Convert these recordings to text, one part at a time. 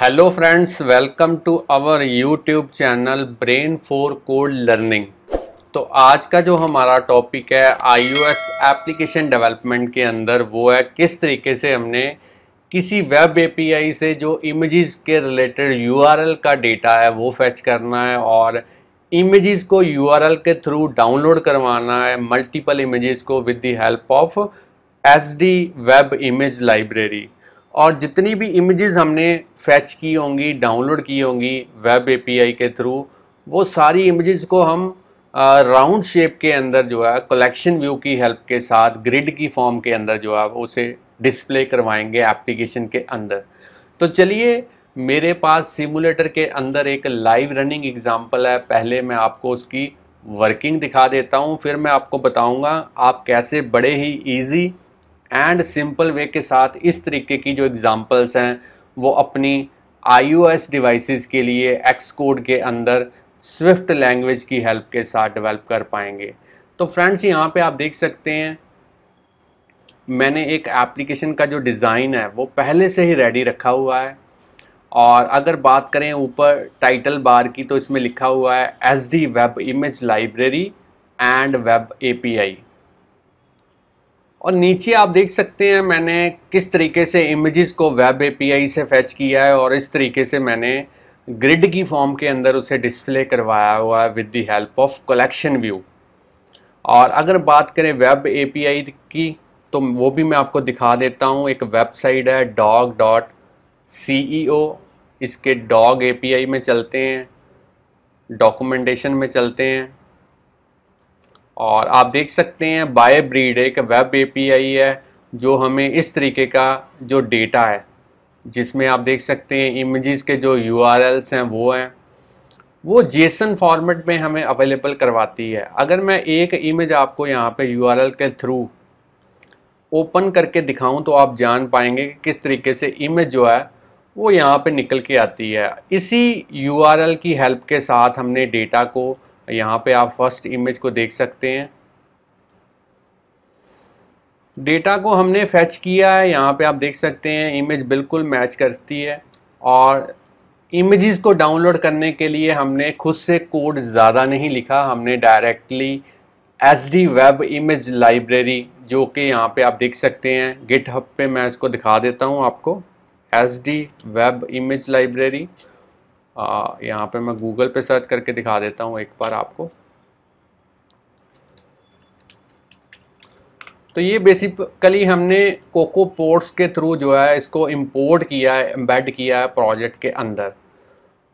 hello friends welcome to our YouTube channel brain for code learning तो आज का जो हमारा टॉपिक है आईओएस एप्लीकेशन डेवलपमेंट के अंदर वो है किस तरीके से हमने किसी वेब एपीआई से जो इमेजेस के रिलेटेड यूआरएल का डेटा है वो फैच करना है और इमेजेस को यूआरएल के थ्रू डाउनलोड करवाना है मल्टीपल इमेजेस को with the help of SD web image library और जितनी भी इमेजेस हमने फैच की होंगी डाउनलोड की होंगी वेब एपीआई के थ्रू वो सारी इमेजेस को हम राउंड uh, शेप के अंदर जो है कलेक्शन व्यू की हेल्प के साथ ग्रिड की फॉर्म के अंदर जो है उसे डिस्प्ले करवाएंगे एप्लीकेशन के अंदर तो चलिए मेरे पास सिमुलेटर के अंदर एक लाइव रनिंग एग्जांपल है पहले मैं आपको उसकी वर्किंग दिखा देता हूँ फिर मैं आपको बताऊँगा आप कैसे बड़े ही ईजी एंड सिंपल वे के साथ इस तरीके की जो एग्ज़ाम्पल्स हैं वो अपनी आई ओ एस डिवाइसेस के लिए एक्स कोड के अंदर स्विफ्ट लैंग्वेज की हेल्प के साथ डेवलप कर पाएंगे तो फ्रेंड्स यहाँ पे आप देख सकते हैं मैंने एक एप्लीकेशन का जो डिज़ाइन है वो पहले से ही रेडी रखा हुआ है और अगर बात करें ऊपर टाइटल बार की तो इसमें लिखा हुआ है S D web image library and web A P I और नीचे आप देख सकते हैं मैंने किस तरीके से इमेजेस को वेब एपीआई से फैच किया है और इस तरीके से मैंने ग्रिड की फॉर्म के अंदर उसे डिस्प्ले करवाया हुआ है with the help of collection view और अगर बात करें वेब एपीआई की तो वो भी मैं आपको दिखा देता हूँ एक वेबसाइट है डॉग डॉट सी ई ओ इसके डॉग ए में चलते हैं डॉक्यूमेंटेशन में चलते हैं और आप देख सकते हैं बाय ब्रीड एक वेब एपीआई है जो हमें इस तरीके का जो डेटा है जिसमें आप देख सकते हैं इमेजेस के जो यू हैं वो हैं वो जेसन फॉर्मेट में हमें अवेलेबल करवाती है अगर मैं एक इमेज आपको यहाँ पे यू के थ्रू ओपन करके दिखाऊं तो आप जान पाएंगे कि किस तरीके से इमेज जो है वो यहाँ पे निकल के आती है इसी यू की हेल्प के साथ हमने डेटा को यहाँ पे आप फर्स्ट इमेज को देख सकते हैं डेटा को हमने फैच किया है यहाँ पे आप देख सकते हैं इमेज बिल्कुल मैच करती है और इमेजेस को डाउनलोड करने के लिए हमने खुद से कोड ज़्यादा नहीं लिखा हमने directly S D web image library जो कि यहाँ पे आप देख सकते हैं गिट हब पे मैं इसको दिखा देता हूँ आपको S D web image library यहाँ पे मैं गूगल पे सर्च करके दिखा देता हूँ एक बार आपको तो ये बेसिकली हमने कोको पोर्ट्स के थ्रू जो है इसको इंपोर्ट किया है एम्बेड किया है प्रोजेक्ट के अंदर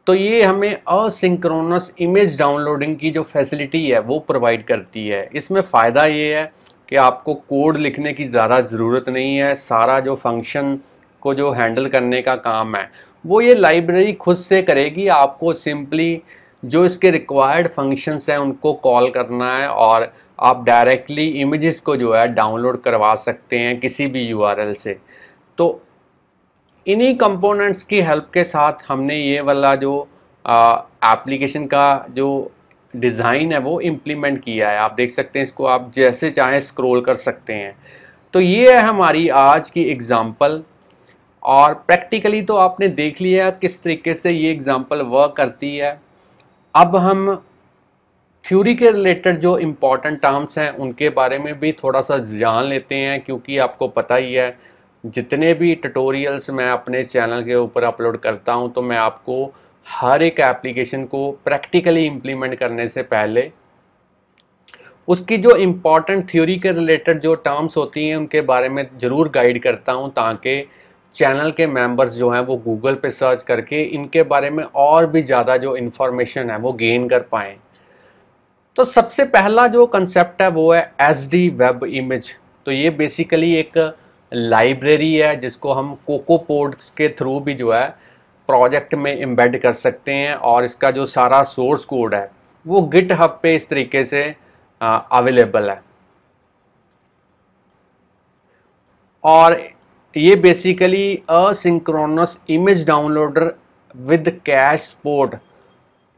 तो ये हमें असिंक्रोनस इमेज डाउनलोडिंग की जो फैसिलिटी है वो प्रोवाइड करती है इसमें फ़ायदा ये है कि आपको कोड लिखने की ज़्यादा ज़रूरत नहीं है सारा जो फंक्शन को जो हैंडल करने का काम है वो ये लाइब्रेरी खुद से करेगी आपको सिंपली जो इसके रिक्वायर्ड फंक्शंस हैं उनको कॉल करना है और आप डायरेक्टली इमेजेस को जो है डाउनलोड करवा सकते हैं किसी भी यूआरएल से तो इन्हीं कंपोनेंट्स की हेल्प के साथ हमने ये वाला जो एप्लीकेशन का जो डिज़ाइन है वो इम्प्लीमेंट किया है आप देख सकते हैं इसको आप जैसे चाहें स्क्रोल कर सकते हैं तो ये है हमारी आज की एग्ज़ाम्पल और प्रैक्टिस प्रैक्टिकली तो आपने देख लिया है किस तरीके से ये एग्ज़ाम्पल वर्क करती है अब हम थ्योरी के रिलेटेड जो इम्पॉर्टेंट टर्म्स हैं उनके बारे में भी थोड़ा सा जान लेते हैं क्योंकि आपको पता ही है जितने भी ट्यूटोरियल्स मैं अपने चैनल के ऊपर अपलोड करता हूं तो मैं आपको हर एक एप्लीकेशन को प्रैक्टिकली इम्प्लीमेंट करने से पहले उसकी जो इम्पॉर्टेंट थ्योरी के रिलेटेड जो टर्म्स होती हैं उनके बारे में ज़रूर गाइड करता हूँ ताकि चैनल के मेंबर्स जो हैं वो गूगल पे सर्च करके इनके बारे में और भी ज़्यादा जो इन्फॉर्मेशन है वो गेन कर पाएँ तो सबसे पहला जो कंसेप्ट है वो है एस डी वेब इमेज तो ये बेसिकली एक लाइब्रेरी है जिसको हम कोको पोर्ट्स के थ्रू भी जो है प्रोजेक्ट में एम्बेड कर सकते हैं और इसका जो सारा सोर्स कोड है वो गिट हब पे इस तरीके से अवेलेबल है और ये basically asynchronous image downloader with cache support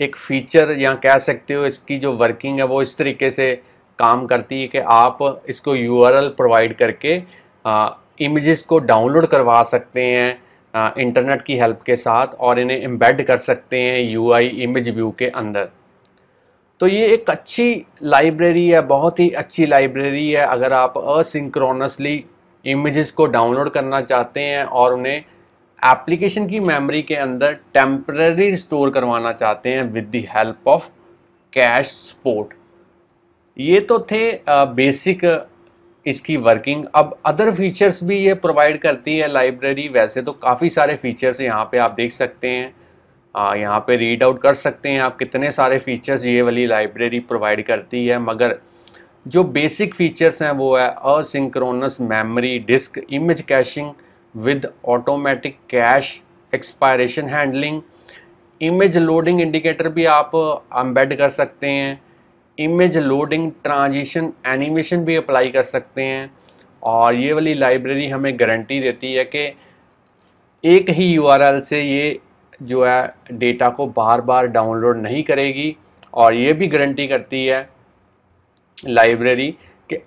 एक फीचर या कह सकते हो इसकी जो वर्किंग है वो इस तरीके से काम करती है कि आप इसको यू प्रोवाइड करके इमेजेस को डाउनलोड करवा सकते हैं आ, इंटरनेट की हेल्प के साथ और इन्हें एम्बेड कर सकते हैं यूआई इमेज व्यू के अंदर तो ये एक अच्छी लाइब्रेरी है बहुत ही अच्छी लाइब्रेरी है अगर आप असिंक्रोनसली इमेजेस को डाउनलोड करना चाहते हैं और उन्हें एप्लीकेशन की मेमोरी के अंदर टेम्प्रेरी स्टोर करवाना चाहते हैं with the help of cache support ये तो थे बेसिक इसकी वर्किंग अब अदर फीचर्स भी ये प्रोवाइड करती है लाइब्रेरी वैसे तो काफ़ी सारे फीचर्स यहाँ पे आप देख सकते हैं आ, यहाँ पे रीड आउट कर सकते हैं आप कितने सारे फीचर्स ये वाली लाइब्रेरी प्रोवाइड करती है मगर जो बेसिक फीचर्स हैं वो है asynchronous memory disk image caching with automatic cache expiration handling image loading indicator भी आप एम्बेड कर सकते हैं इमेज लोडिंग ट्रांजिशन एनिमेशन भी अप्लाई कर सकते हैं और ये वाली लाइब्रेरी हमें गारंटी देती है कि एक ही यू से ये जो है डेटा को बार बार डाउनलोड नहीं करेगी और ये भी गारंटी करती है लाइब्रेरी के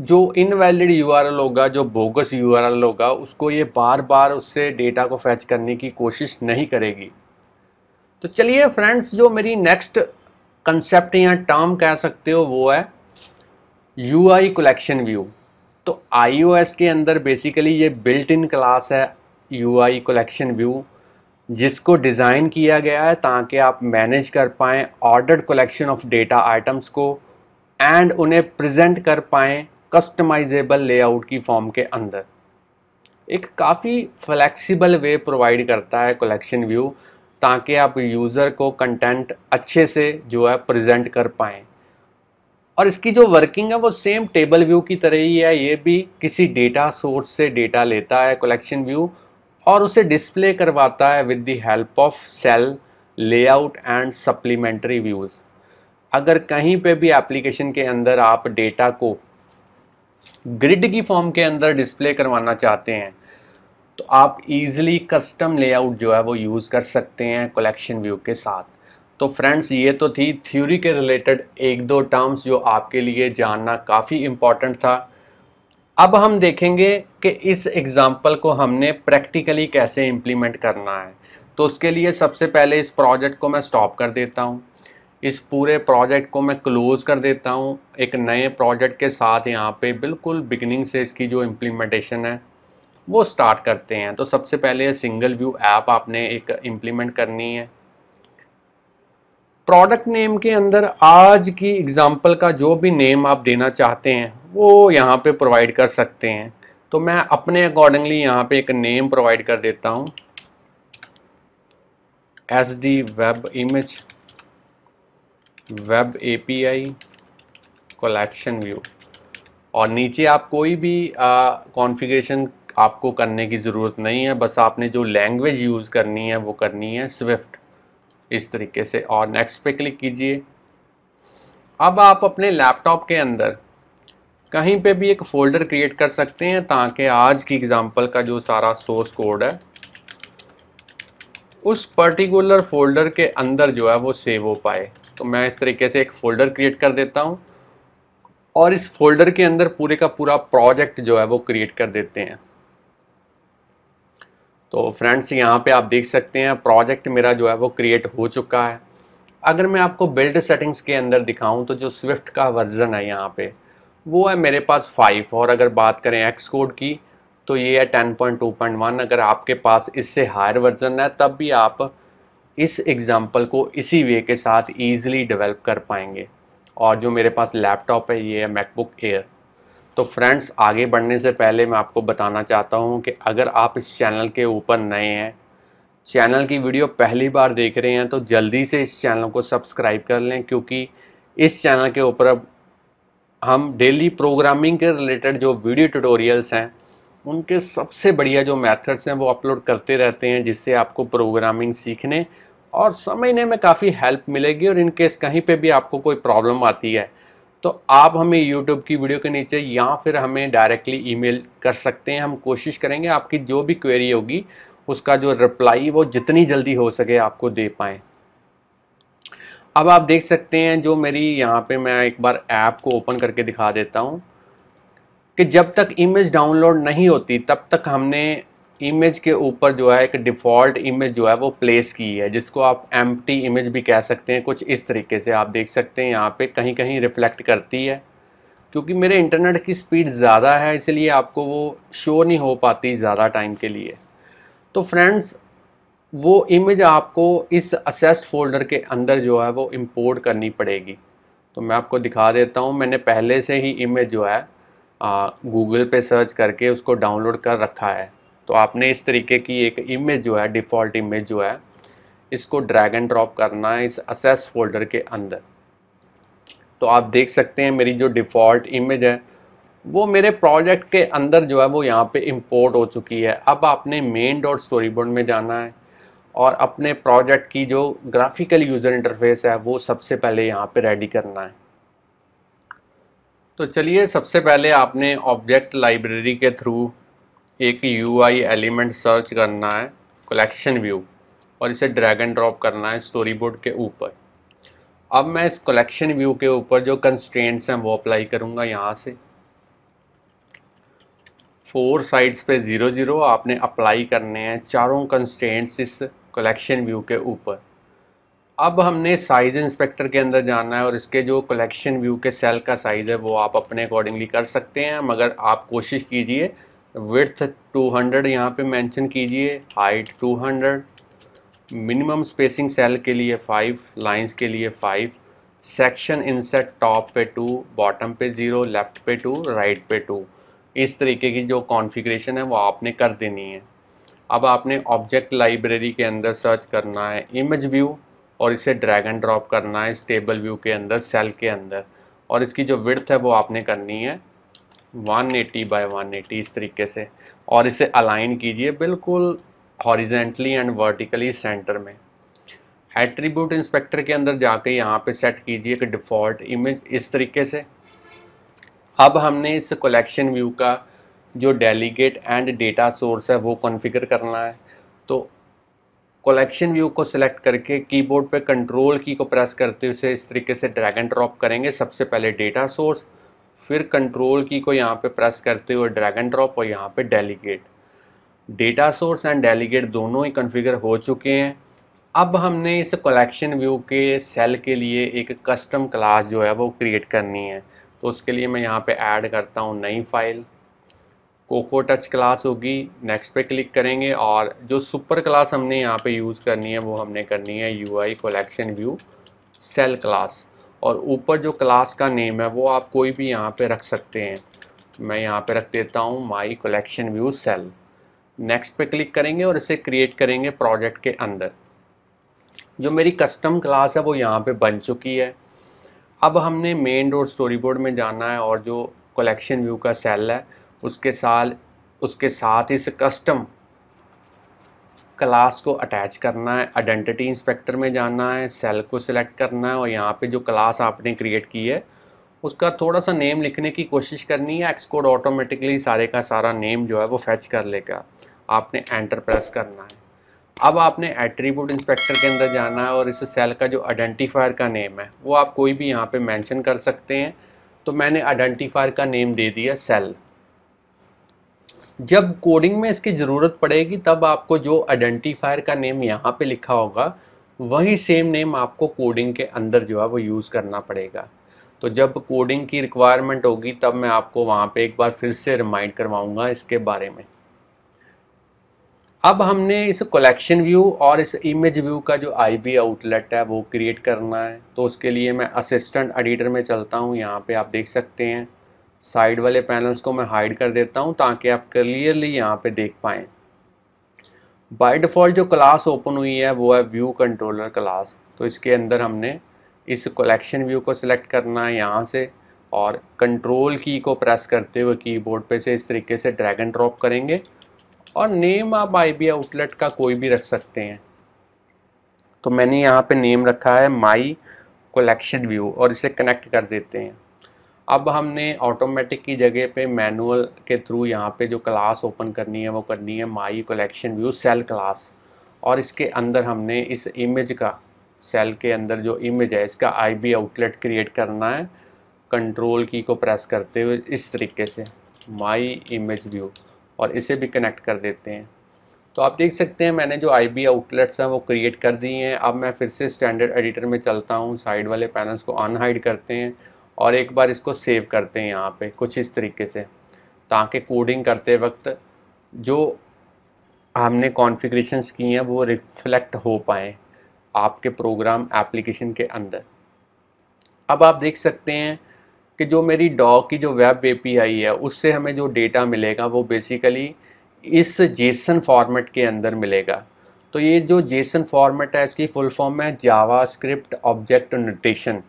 जो इनवैलिड यू होगा जो बोगस यू होगा उसको ये बार बार उससे डेटा को फैच करने की कोशिश नहीं करेगी तो चलिए फ्रेंड्स जो मेरी नेक्स्ट कंसेप्ट या टर्म कह सकते हो वो है यू आई कलेक्शन व्यू तो आई के अंदर बेसिकली ये बिल्ट इन क्लास है यू आई कलेक्शन व्यू जिसको डिज़ाइन किया गया है ताकि आप मैनेज कर पाएँ ordered collection of data items को एंड उन्हें प्रेजेंट कर पाएँ कस्टमाइजेबल लेआउट की फॉर्म के अंदर एक काफ़ी फ्लैक्सीबल वे प्रोवाइड करता है कलेक्शन व्यू ताकि आप यूज़र को कंटेंट अच्छे से जो है प्रेजेंट कर पाएँ और इसकी जो वर्किंग है वो सेम टेबल व्यू की तरह ही है ये भी किसी डेटा सोर्स से डेटा लेता है कलेक्शन व्यू और उसे डिस्प्ले करवाता है with the help of cell layout and supplementary views अगर कहीं पे भी एप्लीकेशन के अंदर आप डेटा को ग्रिड की फॉर्म के अंदर डिस्प्ले करवाना चाहते हैं तो आप इजीली कस्टम लेआउट जो है वो यूज़ कर सकते हैं कलेक्शन व्यू के साथ तो फ्रेंड्स ये तो थी थ्योरी के रिलेटेड एक दो टर्म्स जो आपके लिए जानना काफ़ी इम्पॉर्टेंट था अब हम देखेंगे कि इस एग्ज़ाम्पल को हमने प्रैक्टिकली कैसे इम्प्लीमेंट करना है तो उसके लिए सबसे पहले इस प्रोजेक्ट को मैं स्टॉप कर देता हूँ इस पूरे प्रोजेक्ट को मैं क्लोज़ कर देता हूँ एक नए प्रोजेक्ट के साथ यहाँ पे बिल्कुल बिगनिंग से इसकी जो इम्प्लीमेंटेशन है वो स्टार्ट करते हैं तो सबसे पहले सिंगल व्यू ऐप आपने एक इम्प्लीमेंट करनी है प्रोडक्ट नेम के अंदर आज की एग्ज़ाम्पल का जो भी नेम आप देना चाहते हैं वो यहाँ पे प्रोवाइड कर सकते हैं तो मैं अपने अकॉर्डिंगली यहाँ पे एक नेम प्रोवाइड कर देता हूँ S D web image web API collection view और नीचे आप कोई भी कॉन्फ़िगरेशन आपको करने की ज़रूरत नहीं है बस आपने जो लैंग्वेज यूज़ करनी है वो करनी है स्विफ्ट इस तरीके से और नेक्स्ट पे क्लिक कीजिए अब आप अपने लैपटॉप के अंदर कहीं पे भी एक फ़ोल्डर क्रिएट कर सकते हैं ताकि आज की एग्ज़ाम्पल का जो सारा सोर्स कोड है उस पर्टिकुलर फ़ोल्डर के अंदर जो है वो सेव हो पाए तो मैं इस तरीके से एक फ़ोल्डर क्रिएट कर देता हूँ और इस फोल्डर के अंदर पूरे का पूरा प्रोजेक्ट जो है वो क्रिएट कर देते हैं तो फ्रेंड्स यहाँ पे आप देख सकते हैं प्रोजेक्ट मेरा जो है वो क्रिएट हो चुका है अगर मैं आपको बिल्ड सेटिंग्स के अंदर दिखाऊं तो जो स्विफ्ट का वर्जन है यहाँ पे वो है मेरे पास फाइव और अगर बात करें एक्स कोड की तो ये है ten point two point one अगर आपके पास इससे हायर वर्जन है तब भी आप इस एग्ज़ाम्पल को इसी वे के साथ ईज़िली डेवलप कर पाएंगे और जो मेरे पास लैपटॉप है ये है मैकबुक एयर तो फ्रेंड्स आगे बढ़ने से पहले मैं आपको बताना चाहता हूँ कि अगर आप इस चैनल के ऊपर नए हैं चैनल की वीडियो पहली बार देख रहे हैं तो जल्दी से इस चैनल को सब्सक्राइब कर लें क्योंकि इस चैनल के ऊपर अब हम डेली प्रोग्रामिंग के रिलेटेड जो वीडियो ट्यूटोरियल्स हैं उनके सबसे बढ़िया जो मेथड्स हैं वो अपलोड करते रहते हैं जिससे आपको प्रोग्रामिंग सीखने और समझने में काफ़ी हेल्प मिलेगी और इनकेस कहीं पे भी आपको कोई प्रॉब्लम आती है तो आप हमें यूट्यूब की वीडियो के नीचे या फिर हमें डायरेक्टली ईमेल कर सकते हैं हम कोशिश करेंगे आपकी जो भी क्वेरी होगी उसका जो रिप्लाई वो जितनी जल्दी हो सके आपको दे पाएँ अब आप देख सकते हैं जो मेरी यहाँ पे मैं एक बार ऐप को ओपन करके दिखा देता हूँ कि जब तक इमेज डाउनलोड नहीं होती तब तक हमने इमेज के ऊपर जो है एक डिफ़ॉल्ट इमेज जो है वो प्लेस की है जिसको आप एम इमेज भी कह सकते हैं कुछ इस तरीके से आप देख सकते हैं यहाँ पे कहीं कहीं रिफ्लेक्ट करती है क्योंकि मेरे इंटरनेट की स्पीड ज़्यादा है इसलिए आपको वो शो नहीं हो पाती ज़्यादा टाइम के लिए तो फ्रेंड्स वो इमेज आपको इस असेस्ड फोल्डर के अंदर जो है वो इम्पोर्ट करनी पड़ेगी तो मैं आपको दिखा देता हूँ मैंने पहले से ही इमेज जो है गूगल पे सर्च करके उसको डाउनलोड कर रखा है तो आपने इस तरीके की एक इमेज जो है डिफ़ॉल्ट इमेज जो है इसको ड्रैग एंड ड्रॉप करना है इस असेस फोल्डर के अंदर तो आप देख सकते हैं मेरी जो डिफ़ॉल्ट इमेज है वो मेरे प्रोजेक्ट के अंदर जो है वो यहाँ पे इंपोर्ट हो चुकी है अब आपने मेन डॉट स्टोरी बोर्ड में जाना है और अपने प्रोजेक्ट की जो ग्राफिकल यूज़र इंटरफेस है वो सबसे पहले यहाँ पे रेडी करना है तो चलिए सबसे पहले आपने ऑब्जेक्ट लाइब्रेरी के थ्रू एक यूआई एलिमेंट सर्च करना है कलेक्शन व्यू और इसे ड्रैग एंड ड्रॉप करना है स्टोरी बोर्ड के ऊपर अब मैं इस कलेक्शन व्यू के ऊपर जो कंस्ट्रेंट्स हैं वो अप्लाई करूँगा यहाँ से फोर साइड्स पे ज़ीरो ज़ीरो आपने अप्लाई करने हैं चारों कंस्ट्रेंट्स इस कलेक्शन व्यू के ऊपर अब हमने साइज़ इंस्पेक्टर के अंदर जाना है और इसके जो कलेक्शन व्यू के सेल का साइज़ है वो आप अपने अकॉर्डिंगली कर सकते हैं मगर आप कोशिश कीजिए विर्थ 200 हंड्रेड यहाँ पर मैंशन कीजिए हाइट 200 मिनिमम स्पेसिंग सेल के लिए फ़ाइव लाइंस के लिए फ़ाइव सेक्शन इनसेट टॉप पे टू बॉटम पे ज़ीरो लेफ़्ट पे टू राइट पे टू इस तरीके की जो कॉन्फ़िगरेशन है वो आपने कर देनी है अब आपने ऑब्जेक्ट लाइब्रेरी के अंदर सर्च करना है इमेज व्यू और इसे ड्रैग एंड ड्रॉप करना है इस टेबल व्यू के अंदर सेल के अंदर और इसकी जो विड्थ है वो आपने करनी है 180 एटी बाई वन इस तरीके से और इसे अलाइन कीजिए बिल्कुल हॉरिजेंटली एंड वर्टिकली सेंटर में एट्रीब्यूट इंस्पेक्टर के अंदर जाके यहाँ पे सेट कीजिए कि डिफ़ॉल्ट इमेज इस तरीके से अब हमने इस कलेक्शन व्यू का जो डेलीगेट एंड डेटा सोर्स है वो कॉन्फ़िगर करना है तो कलेक्शन व्यू को सिलेक्ट करके कीबोर्ड पे कंट्रोल की को प्रेस करते हुए इस तरीके से ड्रैग एंड ड्रॉप करेंगे सबसे पहले डेटा सोर्स फिर कंट्रोल की को यहाँ पे प्रेस करते हुए ड्रैग एंड ड्रॉप और यहाँ पे delegate data source and delegate दोनों ही कन्फिगर हो चुके हैं अब हमने इस कलेक्शन व्यू के सेल के लिए एक कस्टम क्लास जो है वो क्रिएट करनी है तो उसके लिए मैं यहाँ पर ऐड करता हूँ नई फाइल कोको टच क्लास होगी नेक्स्ट पे क्लिक करेंगे और जो सुपर क्लास हमने यहाँ पे यूज़ करनी है वो हमने करनी है U I collection view cell class और ऊपर जो क्लास का नेम है वो आप कोई भी यहाँ पे रख सकते हैं मैं यहाँ पे रख देता हूँ my collection view cell next पे क्लिक करेंगे और इसे क्रिएट करेंगे प्रोजेक्ट के अंदर जो मेरी कस्टम क्लास है वो यहाँ पर बन चुकी है अब हमने मेन डोर स्टोरी बोर्ड में जाना है और जो कलेक्शन व्यू का सेल है उसके साल उसके साथ इस कस्टम क्लास को अटैच करना है आइडेंटिटी इंस्पेक्टर में जाना है सेल को सिलेक्ट करना है और यहाँ पे जो क्लास आपने क्रिएट की है उसका थोड़ा सा नेम लिखने की कोशिश करनी है एक्सकोड ऑटोमेटिकली सारे का सारा नेम जो है वो फैच कर लेगा आपने एंटर प्रेस करना है अब आपने एट्रीब्यूट इंस्पेक्टर के अंदर जाना है और इस सेल का जो आइडेंटिफायर का नेम है वो आप कोई भी यहाँ पे मेंशन कर सकते हैं तो मैंने आइडेंटिफायर का नेम दे दिया सेल जब कोडिंग में इसकी ज़रूरत पड़ेगी तब आपको जो आइडेंटिफायर का नेम यहाँ पे लिखा होगा वही सेम नेम आपको कोडिंग के अंदर जो है वो यूज़ करना पड़ेगा तो जब कोडिंग की रिक्वायरमेंट होगी तब मैं आपको वहाँ पे एक बार फिर से रिमाइंड करवाऊँगा इसके बारे में अब हमने इस कलेक्शन व्यू और इस इमेज व्यू का जो आई बी आउटलेट है वो क्रिएट करना है तो उसके लिए मैं असिस्टेंट एडिटर में चलता हूँ यहाँ पे आप देख सकते हैं साइड वाले पैनल्स को मैं हाइड कर देता हूँ ताकि आप क्लियरली यहाँ पे देख पाएँ बाय डिफ़ॉल्ट जो क्लास ओपन हुई है वो है व्यू कंट्रोलर क्लास तो इसके अंदर हमने इस कलेक्शन व्यू को सिलेक्ट करना है यहाँ से और कंट्रोल की को प्रेस करते हुए कीबोर्ड पे से इस तरीके से ड्रैग एंड ड्रॉप करेंगे और नेम आप आई आउटलेट का कोई भी रख सकते हैं तो मैंने यहाँ पे नेम रखा है माई कलेक्शन व्यू और इसे कनेक्ट कर देते हैं अब हमने ऑटोमेटिक की जगह पे मैनुअल के थ्रू यहाँ पे जो क्लास ओपन करनी है वो करनी है my collection view cell class और इसके अंदर हमने इस इमेज का सेल के अंदर जो इमेज है इसका आईबी आउटलेट क्रिएट करना है कंट्रोल की को प्रेस करते हुए इस तरीके से माई इमेज व्यू और इसे भी कनेक्ट कर देते हैं तो आप देख सकते हैं मैंने जो आई बी आउटलेट्स हैं वो क्रिएट कर दिए हैं अब मैं फिर से स्टैंडर्ड एडिटर में चलता हूँ साइड वाले पैनल्स को अनहाइड करते हैं और एक बार इसको सेव करते हैं यहाँ पे कुछ इस तरीके से ताकि कोडिंग करते वक्त जो हमने कॉन्फ़िगरेशंस की हैं वो रिफ्लेक्ट हो पाए आपके प्रोग्राम एप्लीकेशन के अंदर अब आप देख सकते हैं कि जो मेरी डॉ की जो वेब ए है उससे हमें जो डेटा मिलेगा वो बेसिकली इस जेसन फॉर्मेट के अंदर मिलेगा तो ये जो जेसन फॉर्मेट है इसकी फुल फॉर्म है जावा स्क्रिप्ट ऑब्जेक्ट नोटेशन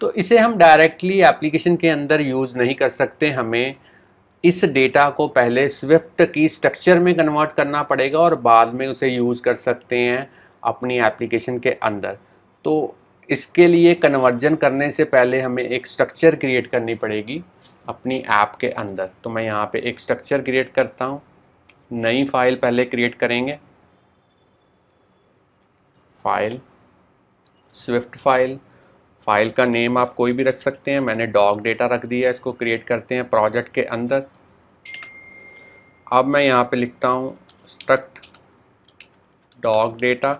तो इसे हम डायरेक्टली एप्लीकेशन के अंदर यूज़ नहीं कर सकते हमें इस डेटा को पहले स्विफ्ट की स्ट्रक्चर में कन्वर्ट करना पड़ेगा और बाद में उसे यूज़ कर सकते हैं अपनी एप्लीकेशन के अंदर तो इसके लिए कन्वर्जन करने से पहले हमें एक स्ट्रक्चर क्रिएट करनी पड़ेगी अपनी ऐप के अंदर तो मैं यहाँ पे एक स्ट्रक्चर क्रिएट करता हूँ नई फाइल पहले क्रिएट करेंगे फाइल स्विफ्ट फाइल फाइल का नेम आप कोई भी रख सकते हैं मैंने डॉग डेटा रख दिया इसको क्रिएट करते हैं प्रोजेक्ट के अंदर अब मैं यहाँ पे लिखता हूँ स्ट्रक्ट डॉग डेटा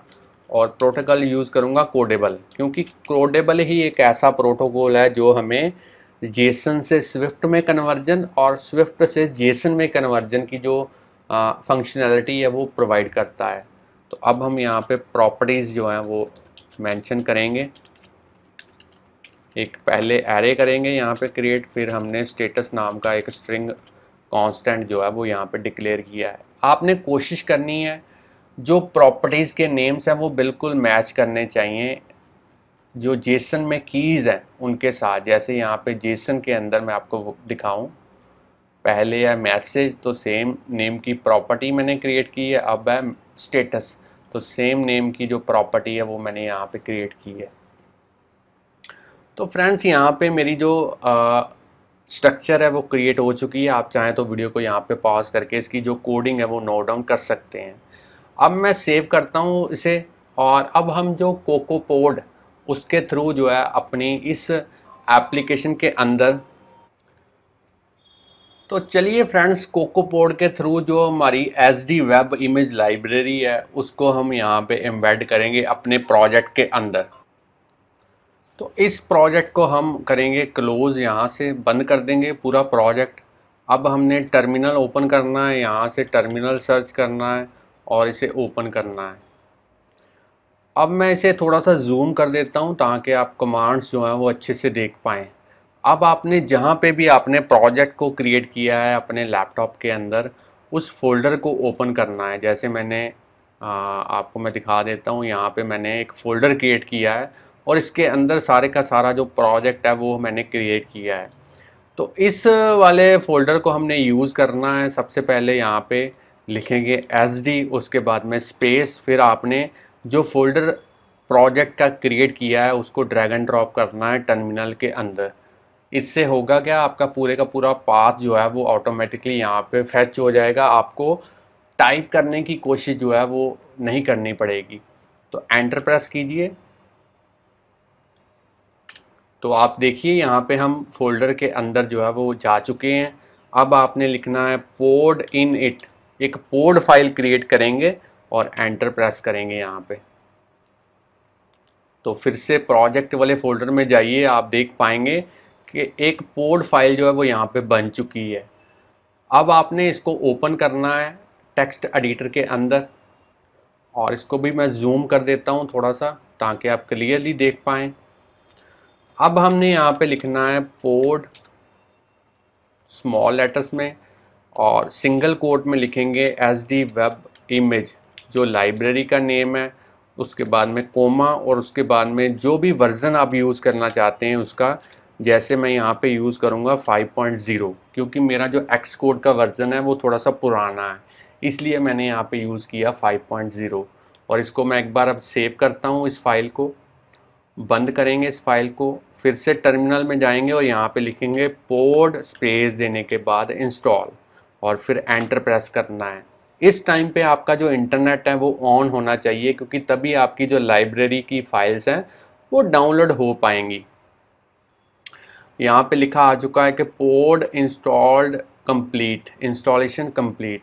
और प्रोटोकॉल यूज़ करूँगा कोडेबल क्योंकि कोडेबल ही एक ऐसा प्रोटोकॉल है जो हमें जेसन से स्विफ्ट में कन्वर्जन और स्विफ्ट से जेसन में कन्वर्जन की जो फंक्शनैलिटी है वो प्रोवाइड करता है तो अब हम यहाँ पे प्रॉपर्टीज़ जो हैं वो मेंशन करेंगे एक पहले एरे करेंगे यहाँ पे क्रिएट फिर हमने स्टेटस नाम का एक स्ट्रिंग कांस्टेंट जो है वो यहाँ पे डिक्लेयर किया है आपने कोशिश करनी है जो प्रॉपर्टीज़ के नेम्स हैं वो बिल्कुल मैच करने चाहिए जो जेसन में कीज़ हैं उनके साथ जैसे यहाँ पे जेसन के अंदर मैं आपको दिखाऊं पहले है मैसेज तो सेम नेम की प्रॉपर्टी मैंने क्रिएट की है अब है स्टेटस तो सेम नेम की जो प्रॉपर्टी है वो मैंने यहाँ पर क्रिएट की है तो फ्रेंड्स यहाँ पे मेरी जो स्ट्रक्चर है वो क्रिएट हो चुकी है आप चाहें तो वीडियो को यहाँ पे पॉज करके इसकी जो कोडिंग है वो नोट डाउन कर सकते हैं अब मैं सेव करता हूँ इसे और अब हम जो कोकोपोड उसके थ्रू जो है अपनी इस एप्लीकेशन के अंदर तो चलिए फ्रेंड्स कोकोपोड के थ्रू जो हमारी S D web image library है उसको हम यहाँ पे एम्बेड करेंगे अपने प्रोजेक्ट के अंदर तो इस प्रोजेक्ट को हम करेंगे क्लोज़ यहाँ से बंद कर देंगे पूरा प्रोजेक्ट अब हमने टर्मिनल ओपन करना है यहाँ से टर्मिनल सर्च करना है और इसे ओपन करना है अब मैं इसे थोड़ा सा जूम कर देता हूँ ताकि आप कमांड्स जो हैं वो अच्छे से देख पाएँ अब आपने जहाँ पे भी आपने प्रोजेक्ट को क्रिएट किया है अपने लैपटॉप के अंदर उस फोल्डर को ओपन करना है जैसे मैंने आ, आपको मैं दिखा देता हूँ यहाँ पे मैंने एक फ़ोल्डर क्रिएट किया है और इसके अंदर सारे का सारा जो प्रोजेक्ट है वो मैंने क्रिएट किया है तो इस वाले फ़ोल्डर को हमने यूज़ करना है सबसे पहले यहाँ पे लिखेंगे एस डी उसके बाद में स्पेस फिर आपने जो फोल्डर प्रोजेक्ट का क्रिएट किया है उसको ड्रैग एंड ड्रॉप करना है टर्मिनल के अंदर इससे होगा क्या आपका पूरे का पूरा पाथ जो है वो ऑटोमेटिकली यहाँ पे फैच हो जाएगा आपको टाइप करने की कोशिश जो है वो नहीं करनी पड़ेगी तो एंटर प्रेस कीजिए तो आप देखिए यहाँ पे हम फोल्डर के अंदर जो है वो जा चुके हैं अब आपने लिखना है पोड इन इट एक पोड फाइल क्रिएट करेंगे और एंटर प्रेस करेंगे यहाँ पे तो फिर से प्रोजेक्ट वाले फोल्डर में जाइए आप देख पाएंगे कि एक पोड फाइल जो है वो यहाँ पे बन चुकी है अब आपने इसको ओपन करना है टेक्स्ट एडिटर के अंदर और इसको भी मैं जूम कर देता हूँ थोड़ा सा ताकि आप क्लियरली देख पाएँ अब हमने यहाँ पे लिखना है पोर्ट स्मॉल लेटर्स में और सिंगल कोट में लिखेंगे एस डी वेब इमेज जो लाइब्रेरी का नेम है उसके बाद में कोमा और उसके बाद में जो भी वर्ज़न आप यूज़ करना चाहते हैं उसका जैसे मैं यहाँ पे यूज़ करूँगा 5.0 क्योंकि मेरा जो एक्स कोड का वर्ज़न है वो थोड़ा सा पुराना है इसलिए मैंने यहाँ पे यूज़ किया 5.0 और इसको मैं एक बार अब सेव करता हूँ इस फाइल को बंद करेंगे इस फाइल को फिर से टर्मिनल में जाएंगे और यहाँ पे लिखेंगे पोर्ड स्पेस देने के बाद इंस्टॉल और फिर एंटर प्रेस करना है इस टाइम पे आपका जो इंटरनेट है वो ऑन होना चाहिए क्योंकि तभी आपकी जो लाइब्रेरी की फाइल्स हैं वो डाउनलोड हो पाएंगी यहाँ पे लिखा आ चुका है कि pod installed complete installation complete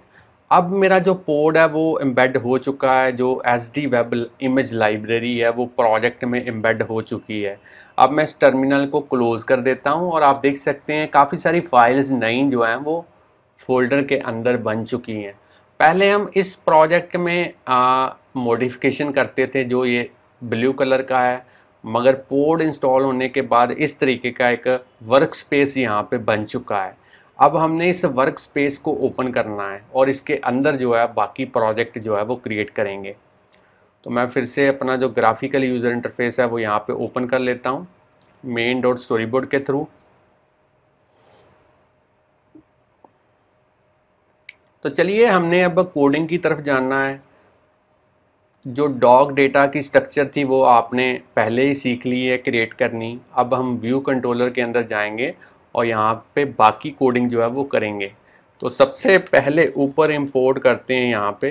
अब मेरा जो पोड है वो एम्बेड हो चुका है जो S D web image library है वो प्रोजेक्ट में एम्बेड हो चुकी है अब मैं इस टर्मिनल को क्लोज़ कर देता हूँ और आप देख सकते हैं काफ़ी सारी फाइल्स नई जो हैं वो फोल्डर के अंदर बन चुकी हैं पहले हम इस प्रोजेक्ट में मॉडिफिकेशन करते थे जो ये ब्लू कलर का है मगर पोड इंस्टॉल होने के बाद इस तरीके का एक वर्क स्पेस यहाँ पर बन चुका है अब हमने इस वर्क स्पेस को ओपन करना है और इसके अंदर जो है बाकी प्रोजेक्ट जो है वो क्रिएट करेंगे तो मैं फिर से अपना जो ग्राफिकल यूज़र इंटरफेस है वो यहाँ पे ओपन कर लेता हूँ मेन डॉट स्टोरी बोर्ड के थ्रू तो चलिए हमने अब कोडिंग की तरफ जानना है जो डॉग डेटा की स्ट्रक्चर थी वो आपने पहले ही सीख ली है क्रिएट करनी अब हम व्यू कंट्रोलर के अंदर जाएंगे और यहाँ पे बाकी कोडिंग जो है वो करेंगे तो सबसे पहले ऊपर इंपोर्ट करते हैं यहाँ पे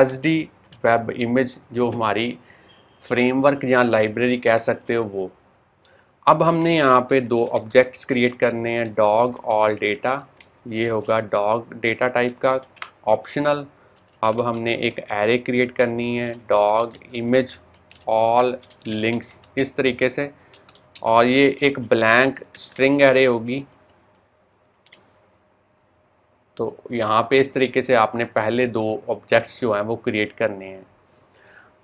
एच डी वेब इमेज जो हमारी फ्रेमवर्क या लाइब्रेरी कह सकते हो वो अब हमने यहाँ पे दो ऑब्जेक्ट्स क्रिएट करने हैं डॉग ऑल डेटा ये होगा डॉग डेटा टाइप का ऑप्शनल अब हमने एक एरे क्रिएट करनी है डॉग इमेज ऑल लिंक्स इस तरीके से और ये एक ब्लैंक स्ट्रिंग एरे होगी तो यहाँ पे इस तरीके से आपने पहले दो ऑब्जेक्ट्स जो हैं वो क्रिएट करने हैं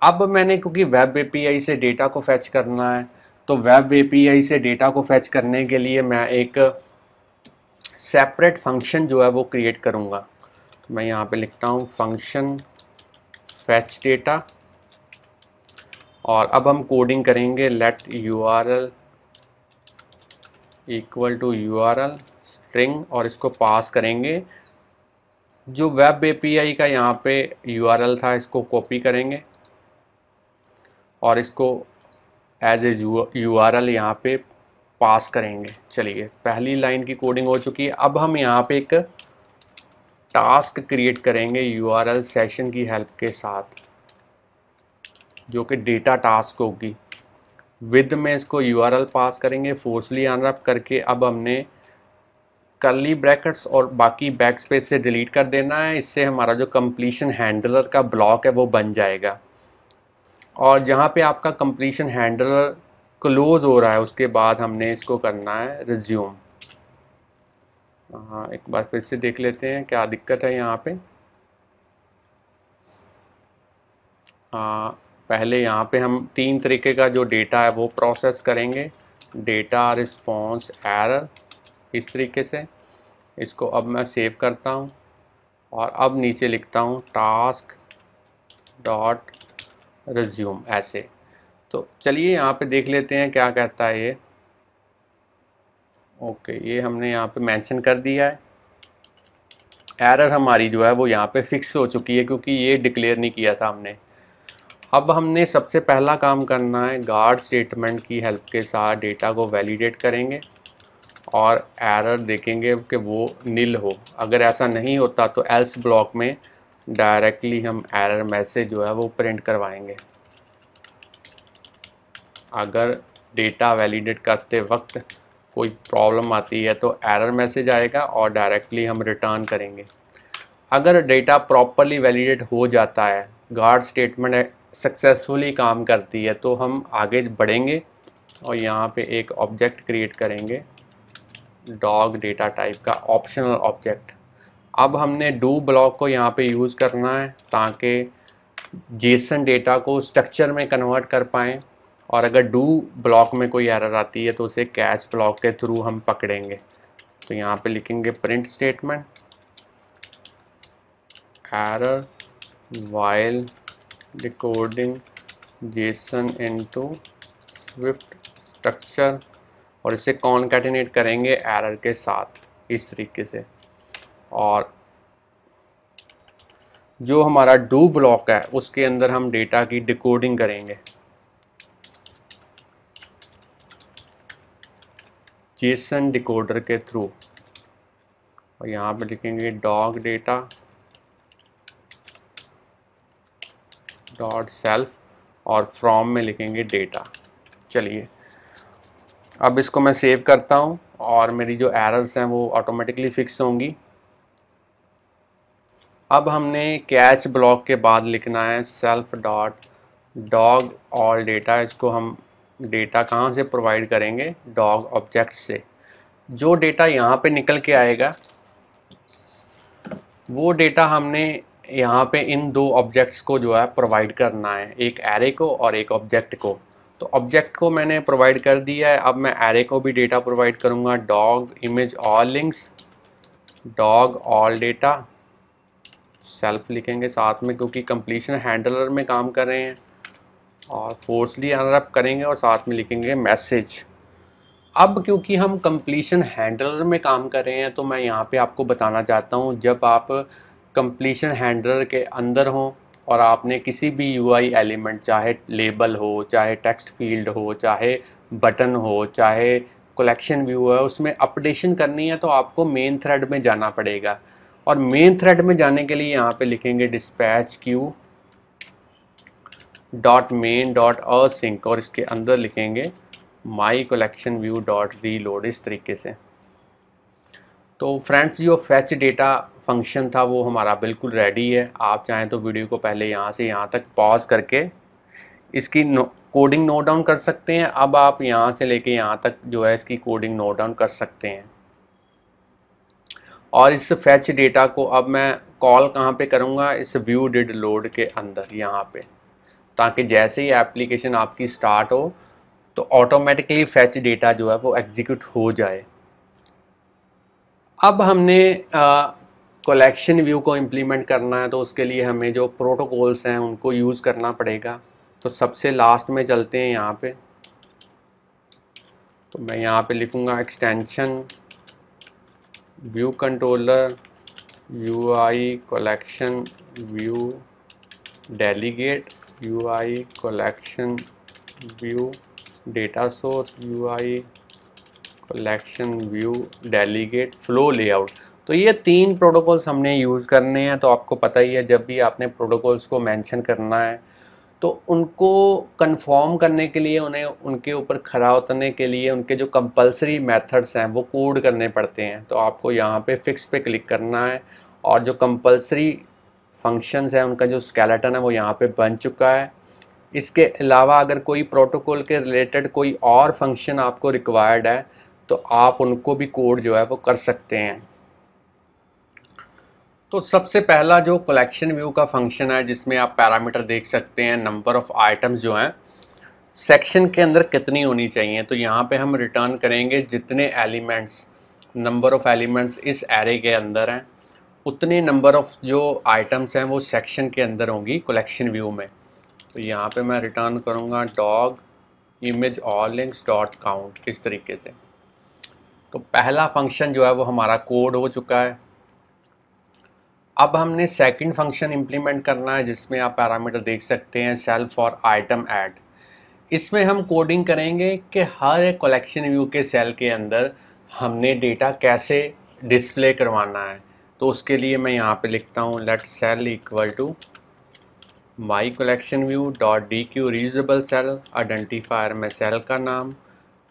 अब मैंने क्योंकि वेब एपीआई से डेटा को फैच करना है तो वेब एपीआई से डेटा को फैच करने के लिए मैं एक सेपरेट फंक्शन जो है वो क्रिएट करूँगा तो मैं यहाँ पे लिखता हूँ फंक्शन फैच डेटा और अब हम कोडिंग करेंगे let U R L equal to U string और इसको पास करेंगे जो वेब एपीआई का यहाँ पे यू था इसको कॉपी करेंगे और इसको as a U R L यहाँ पे पास करेंगे चलिए पहली लाइन की कोडिंग हो चुकी है अब हम यहाँ पे एक टास्क क्रिएट करेंगे यू आर एल सेशन की हेल्प के साथ जो कि डेटा टास्क होगी विद में इसको यू पास करेंगे फोर्सली अनरप करके अब हमने कर्ली ब्रैकेट्स और बाकी बैक स्पेस से डिलीट कर देना है इससे हमारा जो कम्प्लीशन हैंडलर का ब्लॉक है वो बन जाएगा और जहाँ पे आपका कम्प्लीशन हैंडलर क्लोज हो रहा है उसके बाद हमने इसको करना है रिज्यूम हाँ एक बार फिर से देख लेते हैं क्या दिक्कत है यहाँ पे हाँ पहले यहाँ पे हम तीन तरीके का जो डेटा है वो प्रोसेस करेंगे डेटा रिस्पॉन्स एरर इस तरीके से इसको अब मैं सेव करता हूँ और अब नीचे लिखता हूँ टास्क डॉट रिज्यूम ऐसे तो चलिए यहाँ पे देख लेते हैं क्या कहता है ये ओके ये हमने यहाँ पे मेंशन कर दिया है एरर हमारी जो है वो यहाँ पे फिक्स हो चुकी है क्योंकि ये डिक्लेयर नहीं किया था हमने अब हमने सबसे पहला काम करना है गार्ड स्टेटमेंट की हेल्प के साथ डेटा को वैलिडेट करेंगे और एरर देखेंगे कि वो नील हो अगर ऐसा नहीं होता तो एल्स ब्लॉक में डायरेक्टली हम एरर मैसेज जो है वो प्रिंट करवाएंगे अगर डेटा वैलिडेट करते वक्त कोई प्रॉब्लम आती है तो एरर मैसेज आएगा और डायरेक्टली हम रिटर्न करेंगे अगर डेटा प्रॉपरली वैलिडेट हो जाता है गार्ड स्टेटमेंट सक्सेसफुली काम करती है तो हम आगे बढ़ेंगे और यहाँ पे एक ऑब्जेक्ट क्रिएट करेंगे डॉग डेटा टाइप का ऑप्शनल ऑब्जेक्ट अब हमने डू ब्लॉक को यहाँ पे यूज़ करना है ताकि जेसन डेटा को स्ट्रक्चर में कन्वर्ट कर पाएँ और अगर डू ब्लॉक में कोई एरर आती है तो उसे कैच ब्लॉक के थ्रू हम पकड़ेंगे तो यहाँ पे लिखेंगे print statement error while decoding JSON into Swift structure और इसे कॉन्कैटिनेट करेंगे एरर के साथ इस तरीके से और जो हमारा डू ब्लॉक है उसके अंदर हम डेटा की डिकोडिंग करेंगे जेसन डिकोडर के थ्रू और यहाँ पे लिखेंगे डॉग डेटा डॉट सेल्फ और फ्रॉम में लिखेंगे डेटा चलिए अब इसको मैं सेव करता हूँ और मेरी जो एरर्स हैं वो ऑटोमेटिकली फिक्स होंगी अब हमने कैच ब्लॉक के बाद लिखना है self dot dog all data इसको हम डेटा कहाँ से प्रोवाइड करेंगे डॉग ऑब्जेक्ट से जो डेटा यहाँ पे निकल के आएगा वो डेटा हमने यहाँ पे इन दो ऑब्जेक्ट्स को जो है प्रोवाइड करना है एक एरे को और एक ऑब्जेक्ट को तो ऑब्जेक्ट को मैंने प्रोवाइड कर दिया है अब मैं एरे को भी डेटा प्रोवाइड करूँगा dog image all links dog all data self लिखेंगे साथ में क्योंकि कंप्लीशन हैंडलर में काम कर रहे हैं और फोर्सली अनरप करेंगे और साथ में लिखेंगे मैसेज अब क्योंकि हम कंप्लीशन हैंडलर में काम कर रहे हैं तो मैं यहाँ पे आपको बताना चाहता हूँ जब आप कंप्लीशन हैंडलर के अंदर हों और आपने किसी भी यूआई एलिमेंट चाहे लेबल हो चाहे टेक्स्ट फील्ड हो चाहे बटन हो चाहे कलेक्शन व्यू है उसमें अपडेशन करनी है तो आपको मेन थ्रेड में जाना पड़ेगा और मेन थ्रेड में जाने के लिए यहाँ पे लिखेंगे dispatch queue dot main dot async और इसके अंदर लिखेंगे my collection view dot reload इस तरीके से तो फ्रेंड्स जो फैच डेटा फंक्शन था वो हमारा बिल्कुल रेडी है आप चाहें तो वीडियो को पहले यहाँ से यहाँ तक पॉज करके इसकी नो, कोडिंग नोट डाउन कर सकते हैं अब आप यहाँ से लेके यहाँ तक जो है इसकी कोडिंग नोट डाउन कर सकते हैं और इस फैच डेटा को अब मैं कॉल कहाँ पे करूँगा इस व्यू डिड लोड के अंदर यहाँ पे ताकि जैसे ही एप्लीकेशन आपकी स्टार्ट हो तो ऑटोमेटिकली फैच डेटा जो है वो एग्जीक्यूट हो जाए अब हमने कलेक्शन व्यू को इम्प्लीमेंट करना है तो उसके लिए हमें जो प्रोटोकॉल्स हैं उनको यूज़ करना पड़ेगा तो सबसे लास्ट में चलते हैं यहाँ पे तो मैं यहाँ पे लिखूँगा extension view controller U I collection view delegate U I collection view data source U I collection view delegate flow layout तो ये तीन प्रोटोकॉल्स हमने यूज़ करने हैं तो आपको पता ही है जब भी आपने प्रोटोकॉल्स को मेंशन करना है तो उनको कंफर्म करने के लिए उन्हें उनके ऊपर खरा उतरने के लिए उनके जो कंपलसरी मेथड्स हैं वो कोड करने पड़ते हैं तो आपको यहाँ पे फिक्स पे क्लिक करना है और जो कंपलसरी फंक्शंस हैं उनका जो स्केलेटन है वो यहाँ पर बन चुका है इसके अलावा अगर कोई प्रोटोकॉल के रिलेटेड कोई और फंक्शन आपको रिक्वायर्ड है तो आप उनको भी कोड जो है वो कर सकते हैं तो सबसे पहला जो कलेक्शन व्यू का फंक्शन है जिसमें आप पैरामीटर देख सकते हैं नंबर ऑफ़ आइटम्स जो हैं सेक्शन के अंदर कितनी होनी चाहिए तो यहाँ पे हम रिटर्न करेंगे जितने एलिमेंट्स नंबर ऑफ़ एलिमेंट्स इस एरे के अंदर हैं उतने नंबर ऑफ़ जो आइटम्स हैं वो सेक्शन के अंदर होंगी कलेक्शन व्यू में तो यहाँ पे मैं रिटर्न करूँगा dog image all links dot count इस तरीके से तो पहला फंक्शन जो है वो हमारा कोड हो चुका है अब हमने सेकंड फंक्शन इम्प्लीमेंट करना है जिसमें आप पैरामीटर देख सकते हैं सेल्फ फॉर आइटम ऐड इसमें हम कोडिंग करेंगे कि हर एक कलेक्शन व्यू के सेल के अंदर हमने डेटा कैसे डिस्प्ले करवाना है तो उसके लिए मैं यहाँ पे लिखता हूँ let cell equal to my collection view dot dequeue reusable cell identifier में सेल का नाम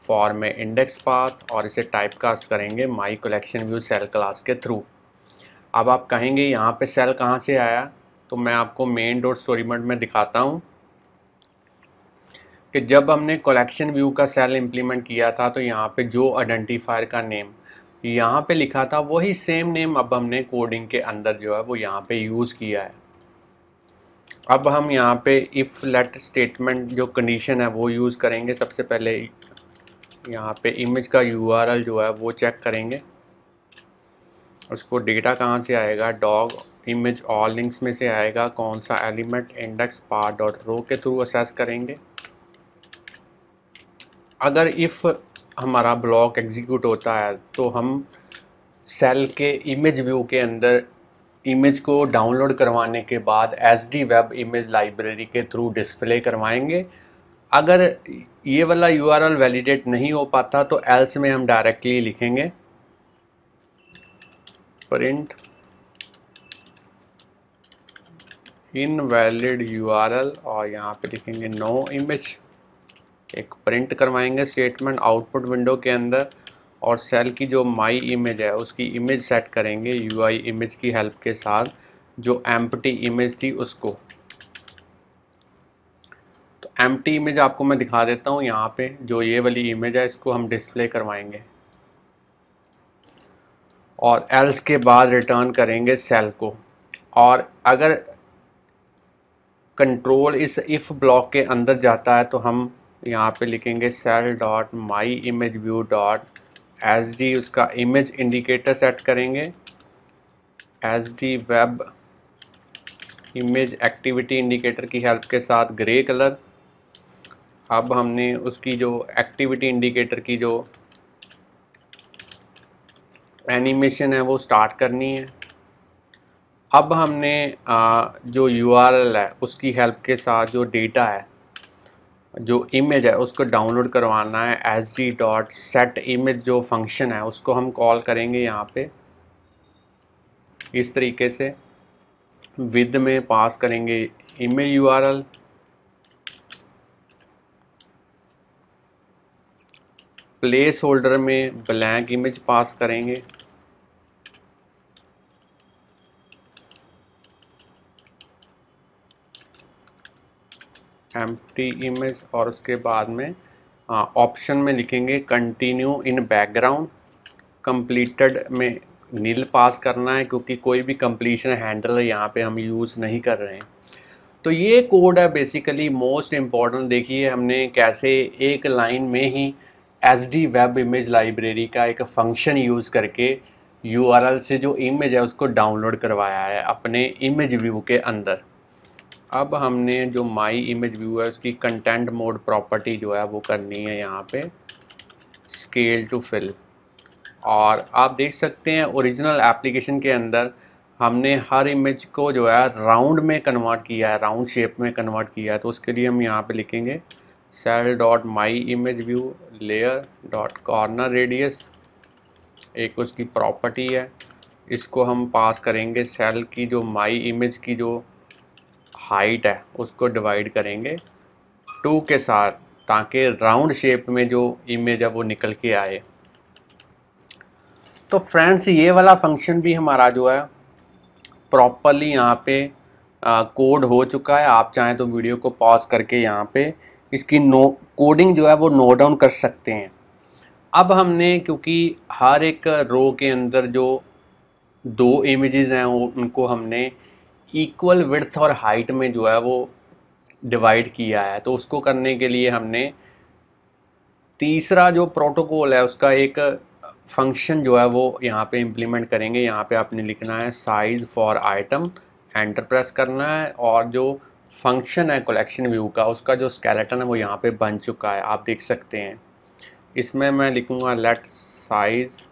फॉर में इंडेक्स पाथ और इसे टाइप कास्ट करेंगे my collection view cell class के थ्रू अब आप कहेंगे यहाँ पे सेल कहाँ से आया तो मैं आपको मेन डोर स्टोरीमेंट में दिखाता हूँ कि जब हमने कलेक्शन व्यू का सेल इम्प्लीमेंट किया था तो यहाँ पे जो आइडेंटिफायर का नेम यहाँ पे लिखा था वही सेम नेम अब हमने कोडिंग के अंदर जो है वो यहाँ पे यूज़ किया है अब हम यहाँ पे इफ़ लेट स्टेटमेंट जो कंडीशन है वो यूज़ करेंगे सबसे पहले यहाँ पे इमेज का यूआरएल जो है वो चेक करेंगे उसको डेटा कहाँ से आएगा डॉग इमेज ऑल लिंक्स में से आएगा कौन सा element index part dot row के थ्रू असेस करेंगे अगर इफ़ हमारा ब्लॉक एग्जीक्यूट होता है तो हम सेल के इमेज व्यू के अंदर इमेज को डाउनलोड करवाने के बाद S D web image library के थ्रू डिस्प्ले करवाएंगे अगर ये वाला यू वैलिडेट नहीं हो पाता तो एल्स में हम डायरेक्टली लिखेंगे प्रिंट इन आर एल और यहाँ पे लिखेंगे नो इमेज एक प्रिंट करवाएंगे स्टेटमेंट आउटपुट विंडो के अंदर और सेल की जो माई इमेज है उसकी इमेज सेट करेंगे आई इमेज की हेल्प के साथ जो एम्पटी इमेज थी उसको एम इमेज आपको मैं दिखा देता हूँ यहाँ पे जो ये वाली इमेज है इसको हम डिस्प्ले करवाएंगे और एल्स के बाद रिटर्न करेंगे सेल को और अगर कंट्रोल इस इफ़ ब्लॉक के अंदर जाता है तो हम यहाँ पे लिखेंगे cell dot my image view dot S D उसका इमेज इंडिकेटर सेट करेंगे S D web image activity indicator की हेल्प के साथ ग्रे कलर अब हमने उसकी जो एक्टिविटी इंडिकेटर की जो एनिमेशन है वो स्टार्ट करनी है अब हमने जो यू है उसकी हेल्प के साथ जो डेटा है जो इमेज है उसको डाउनलोड करवाना है S D dot set image जो फंक्शन है उसको हम कॉल करेंगे यहाँ पे इस तरीके से विद में पास करेंगे ईमेल यूआरएल प्लेस होल्डर में ब्लैंक इमेज पास करेंगे एम इमेज और उसके बाद में ऑप्शन में लिखेंगे कंटिन्यू इन बैकग्राउंड कंप्लीटेड में नील पास करना है क्योंकि कोई भी कंप्लीशन हैंडल यहाँ पे हम यूज़ नहीं कर रहे हैं तो ये कोड है बेसिकली मोस्ट इम्पॉर्टेंट देखिए हमने कैसे एक लाइन में ही S D web image library का एक फंक्शन यूज़ करके यू से जो इमेज है उसको डाउनलोड करवाया है अपने इमेज व्यू के अंदर अब हमने जो माई इमेज व्यू है उसकी कंटेंट मोड प्रॉपर्टी जो है वो करनी है यहाँ पे स्केल टू फिल और आप देख सकते हैं ओरिजिनल एप्लीकेशन के अंदर हमने हर इमेज को जो है राउंड में कन्वर्ट किया है राउंड शेप में कन्वर्ट किया है तो उसके लिए हम यहाँ पे लिखेंगे cell dot my image view layer dot corner radius एक उसकी प्रॉपर्टी है इसको हम पास करेंगे सेल की जो माई इमेज की जो हाइट है उसको डिवाइड करेंगे टू के साथ ताकि राउंड शेप में जो इमेज है वो निकल के आए तो फ्रेंड्स ये वाला फंक्शन भी हमारा जो है प्रॉपरली यहाँ पे कोड हो चुका है आप चाहें तो वीडियो को पॉज करके यहाँ पे इसकी नो कोडिंग जो है वो नोट डाउन कर सकते हैं अब हमने क्योंकि हर एक रो के अंदर जो दो इमेजेस हैं उनको हमने इक्वल विड्थ और हाइट में जो है वो डिवाइड किया है तो उसको करने के लिए हमने तीसरा जो प्रोटोकॉल है उसका एक फंक्शन जो है वो यहाँ पे इम्प्लीमेंट करेंगे यहाँ पे आपने लिखना है size for item enter press करना है और जो फंक्शन है कलेक्शन व्यू का उसका जो स्केलेटन है वो यहाँ पे बन चुका है आप देख सकते हैं इसमें मैं लिखूँगा let size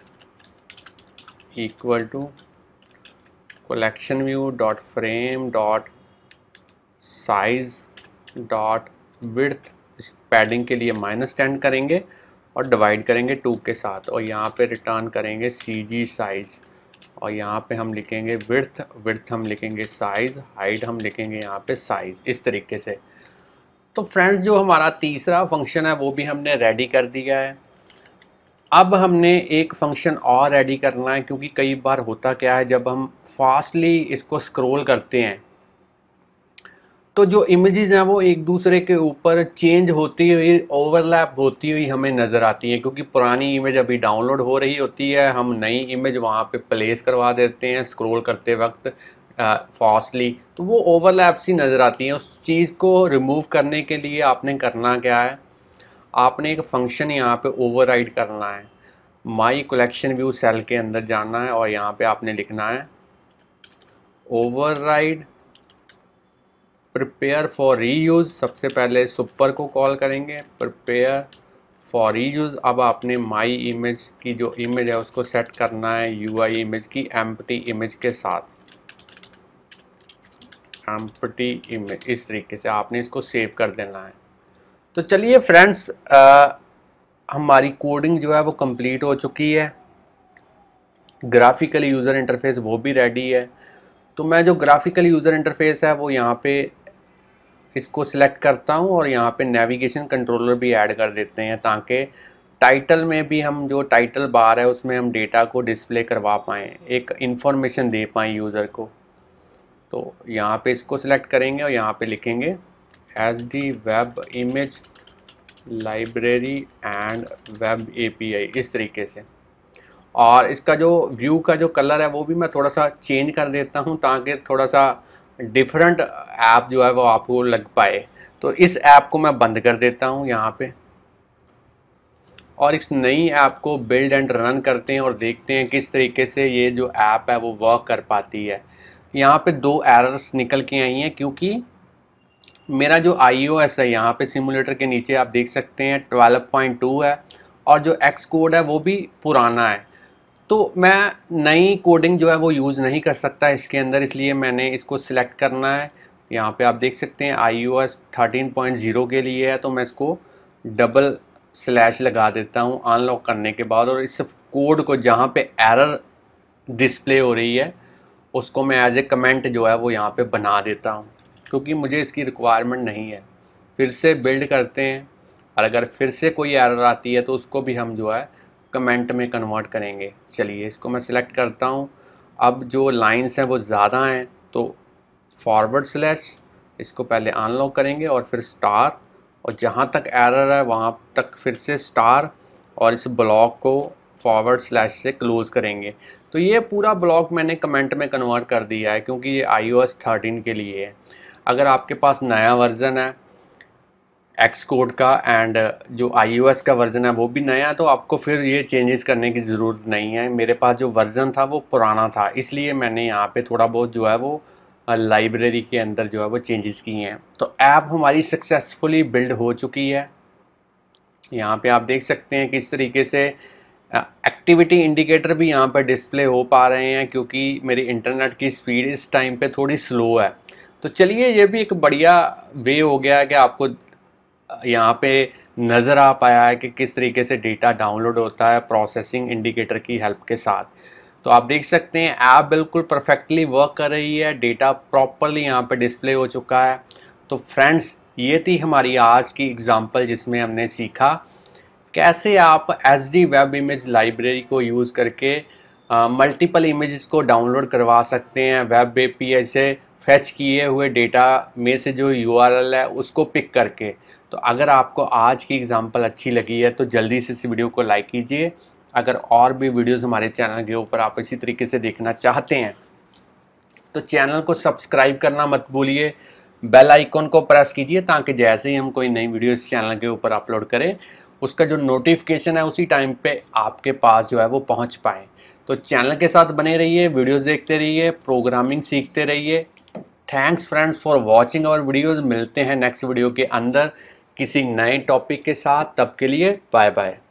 equal to collection view dot frame dot size dot width padding के लिए माइनस टेन करेंगे और डिवाइड करेंगे टू के साथ और यहाँ पे रिटर्न करेंगे सी जी साइज़ और यहाँ पे हम लिखेंगे विर्थ विर्थ हम लिखेंगे साइज़ हाइट हम लिखेंगे यहाँ पे साइज़ इस तरीके से तो फ्रेंड्स जो हमारा तीसरा फंक्शन है वो भी हमने रेडी कर दिया है अब हमने एक फंक्शन और रेडी करना है क्योंकि कई बार होता क्या है जब हम फास्टली इसको स्क्रोल करते हैं तो जो इमेजेस हैं वो एक दूसरे के ऊपर चेंज होती हुई ओवरलैप होती हुई हमें नज़र आती हैं क्योंकि पुरानी इमेज अभी डाउनलोड हो रही होती है हम नई इमेज वहाँ पे प्लेस करवा देते हैं स्क्रॉल करते वक्त फास्टली तो वो ओवरलैप सी नज़र आती हैं उस चीज़ को रिमूव करने के लिए आपने करना क्या है आपने एक फंक्शन यहाँ पर ओवर करना है माई कलेक्शन व्यू सेल के अंदर जाना है और यहाँ पर आपने लिखना है ओवर प्रिपेयर फॉर रीयूज़ सबसे पहले सुपर को कॉल करेंगे प्रिपेयर फॉर रीयूज़ अब आपने माई इमेज की जो इमेज है उसको सेट करना है आई इमेज की एम्पटी इमेज के साथ एम्पटी इमेज इस तरीके से आपने इसको सेव कर देना है तो चलिए फ्रेंड्स हमारी कोडिंग जो है वो कंप्लीट हो चुकी है ग्राफिकली यूज़र इंटरफेस वो भी रेडी है तो मैं जो ग्राफिकल यूज़र इंटरफेस है वो यहाँ पे इसको सिलेक्ट करता हूँ और यहाँ पे नेविगेशन कंट्रोलर भी ऐड कर देते हैं ताकि टाइटल में भी हम जो टाइटल बार है उसमें हम डेटा को डिस्प्ले करवा पाएँ एक इंफॉर्मेशन दे पाएँ यूज़र को तो यहाँ पे इसको सिलेक्ट करेंगे और यहाँ पे लिखेंगे S D web image library and web a इस तरीके से और इसका जो व्यू का जो कलर है वो भी मैं थोड़ा सा चेंज कर देता हूँ ताकि थोड़ा सा डिफरेंट ऐप जो है वो आपको लग पाए तो इस ऐप को मैं बंद कर देता हूँ यहाँ पे और इस नई ऐप को बिल्ड एंड रन करते हैं और देखते हैं किस तरीके से ये जो ऐप है वो वर्क कर पाती है यहाँ पे दो एरर्स निकल के आई हैं क्योंकि मेरा जो आई है यहाँ पे सिमुलेटर के नीचे आप देख सकते हैं 12.2 है और जो एक्स कोड है वो भी पुराना है तो मैं नई कोडिंग जो है वो यूज़ नहीं कर सकता इसके अंदर इसलिए मैंने इसको सिलेक्ट करना है यहाँ पे आप देख सकते हैं iOS thirteen point zero के लिए है तो मैं इसको डबल स्लैश लगा देता हूँ अनलॉक करने के बाद और इस कोड को जहाँ पे एरर डिस्प्ले हो रही है उसको मैं एज ए कमेंट जो है वो यहाँ पे बना देता हूँ क्योंकि मुझे इसकी रिक्वायरमेंट नहीं है फिर से बिल्ड करते हैं और अगर फिर से कोई एरर आती है तो उसको भी हम जो है कमेंट में कन्वर्ट करेंगे चलिए इसको मैं सिलेक्ट करता हूँ अब जो लाइंस हैं वो ज़्यादा हैं तो फॉरवर्ड स्लैश इसको पहले अनलॉक करेंगे और फिर स्टार और जहाँ तक एरर है वहाँ तक फिर से स्टार और इस ब्लॉक को फॉरवर्ड स्लैश से क्लोज़ करेंगे तो ये पूरा ब्लॉक मैंने कमेंट में कन्वर्ट कर दिया है क्योंकि ये आई ओ के लिए है अगर आपके पास नया वर्ज़न है एक्स कोड का एंड uh, जो आई का वर्ज़न है वो भी नया है तो आपको फिर ये चेंजेस करने की ज़रूरत नहीं है मेरे पास जो वर्ज़न था वो पुराना था इसलिए मैंने यहाँ पे थोड़ा बहुत जो है वो लाइब्रेरी के अंदर जो है वो चेंजेस किए हैं तो ऐप हमारी सक्सेसफुली बिल्ड हो चुकी है यहाँ पे आप देख सकते हैं किस तरीके से एक्टिविटी इंडिकेटर भी यहाँ पर डिस्प्ले हो पा रहे हैं क्योंकि मेरी इंटरनेट की स्पीड इस टाइम पर थोड़ी स्लो है तो चलिए ये भी एक बढ़िया वे हो गया है कि आपको यहाँ पे नज़र आ पाया है कि किस तरीके से डेटा डाउनलोड होता है प्रोसेसिंग इंडिकेटर की हेल्प के साथ तो आप देख सकते हैं ऐप बिल्कुल परफेक्टली वर्क कर रही है डेटा प्रॉपरली यहाँ पे डिस्प्ले हो चुका है तो फ्रेंड्स ये थी हमारी आज की एग्ज़ाम्पल जिसमें हमने सीखा कैसे आप S D web image library को यूज़ करके मल्टीपल इमेज़ को डाउनलोड करवा सकते हैं वेब ए से फैच किए हुए डेटा में से जो यू है उसको पिक करके तो अगर आपको आज की एग्ज़ाम्पल अच्छी लगी है तो जल्दी से इस वीडियो को लाइक कीजिए अगर और भी वीडियोस हमारे चैनल के ऊपर आप इसी तरीके से देखना चाहते हैं तो चैनल को सब्सक्राइब करना मत भूलिए बेल आइकॉन को प्रेस कीजिए ताकि जैसे ही हम कोई नई वीडियो इस चैनल के ऊपर अपलोड करें उसका जो नोटिफिकेशन है उसी टाइम पे आपके पास जो है वो पहुंच पाए तो चैनल के साथ बने रहिए वीडियोस देखते रहिए प्रोग्रामिंग सीखते रहिए thanks friends for watching our videos मिलते हैं नेक्स्ट वीडियो के अंदर किसी नए टॉपिक के साथ तब के लिए बाय बाय